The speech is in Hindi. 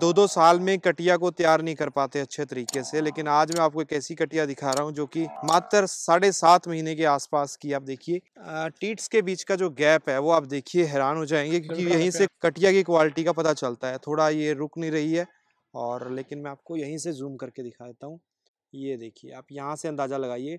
दो दो साल में कटिया को तैयार नहीं कर पाते अच्छे तरीके से लेकिन आज मैं आपको एक ऐसी कटिया दिखा रहा हूँ जो कि मात्र साढ़े सात महीने के आसपास की आप देखिए टीट्स के बीच का जो गैप है वो आप देखिए हैरान हो जाएंगे क्योंकि यहीं से कटिया की क्वालिटी का पता चलता है थोड़ा ये रुक नहीं रही है और लेकिन मैं आपको यहीं से जूम करके दिखा देता हूँ ये देखिए आप यहाँ से अंदाज़ा लगाइए